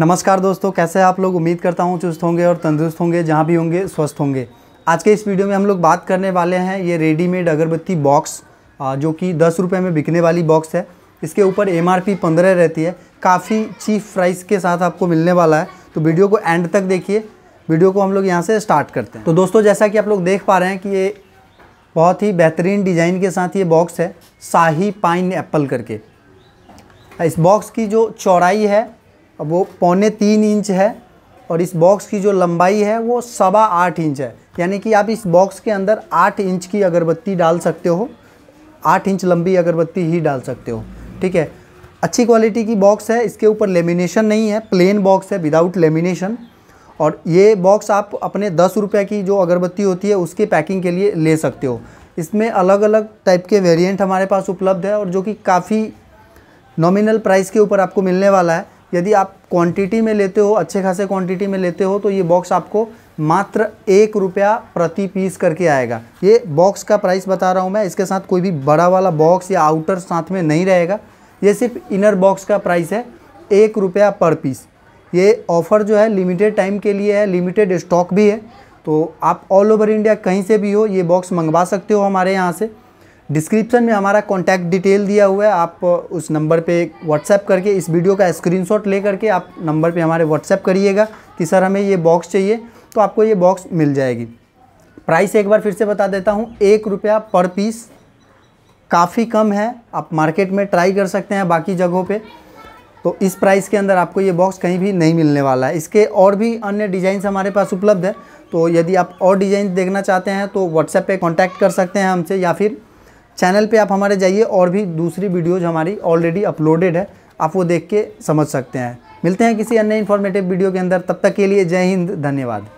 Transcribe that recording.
नमस्कार दोस्तों कैसे आप लोग उम्मीद करता हूँ चुस्त होंगे और तंदुरुस्त होंगे जहाँ भी होंगे स्वस्थ होंगे आज के इस वीडियो में हम लोग बात करने वाले हैं ये रेडीमेड अगरबत्ती बॉक्स जो कि दस रुपये में बिकने वाली बॉक्स है इसके ऊपर एम आर पंद्रह रहती है काफ़ी चीप प्राइस के साथ आपको मिलने वाला है तो वीडियो को एंड तक देखिए वीडियो को हम लोग यहाँ से स्टार्ट करते हैं तो दोस्तों जैसा कि आप लोग देख पा रहे हैं कि ये बहुत ही बेहतरीन डिज़ाइन के साथ ये बॉक्स है शाही पाइन एप्पल करके इस बॉक्स की जो चौड़ाई है अब वो पौने तीन इंच है और इस बॉक्स की जो लंबाई है वो सवा आठ इंच है यानी कि आप इस बॉक्स के अंदर आठ इंच की अगरबत्ती डाल सकते हो आठ इंच लंबी अगरबत्ती ही डाल सकते हो ठीक है अच्छी क्वालिटी की बॉक्स है इसके ऊपर लेमिनेशन नहीं है प्लेन बॉक्स है विदाउट लेमिनेशन और ये बॉक्स आप अपने दस रुपये की जो अगरबत्ती होती है उसके पैकिंग के लिए ले सकते हो इसमें अलग अलग टाइप के वेरिएंट हमारे पास उपलब्ध है और जो कि काफ़ी नॉमिनल प्राइस के ऊपर आपको मिलने वाला है यदि आप क्वांटिटी में लेते हो अच्छे खासे क्वांटिटी में लेते हो तो ये बॉक्स आपको मात्र एक रुपया प्रति पीस करके आएगा ये बॉक्स का प्राइस बता रहा हूँ मैं इसके साथ कोई भी बड़ा वाला बॉक्स या आउटर साथ में नहीं रहेगा ये सिर्फ इनर बॉक्स का प्राइस है एक रुपया पर पीस ये ऑफ़र जो है लिमिटेड टाइम के लिए है लिमिटेड स्टॉक भी है तो आप ऑल ओवर इंडिया कहीं से भी हो ये बॉक्स मंगवा सकते हो हमारे यहाँ से डिस्क्रिप्शन में हमारा कॉन्टैक्ट डिटेल दिया हुआ है आप उस नंबर पे व्हाट्सएप करके इस वीडियो का स्क्रीनशॉट ले करके आप नंबर पे हमारे व्हाट्सएप करिएगा कि सर हमें ये बॉक्स चाहिए तो आपको ये बॉक्स मिल जाएगी प्राइस एक बार फिर से बता देता हूँ एक रुपया पर पीस काफ़ी कम है आप मार्केट में ट्राई कर सकते हैं बाकी जगहों पर तो इस प्राइस के अंदर आपको ये बॉक्स कहीं भी नहीं मिलने वाला है इसके और भी अन्य डिजाइन हमारे पास उपलब्ध है तो यदि आप और डिज़ाइन देखना चाहते हैं तो व्हाट्सएप पे कांटेक्ट कर सकते हैं हमसे या फिर चैनल पे आप हमारे जाइए और भी दूसरी वीडियोज हमारी ऑलरेडी अपलोडेड है आप वो देख के समझ सकते हैं मिलते हैं किसी अन्य इन्फॉर्मेटिव वीडियो के अंदर तब तक के लिए जय हिंद धन्यवाद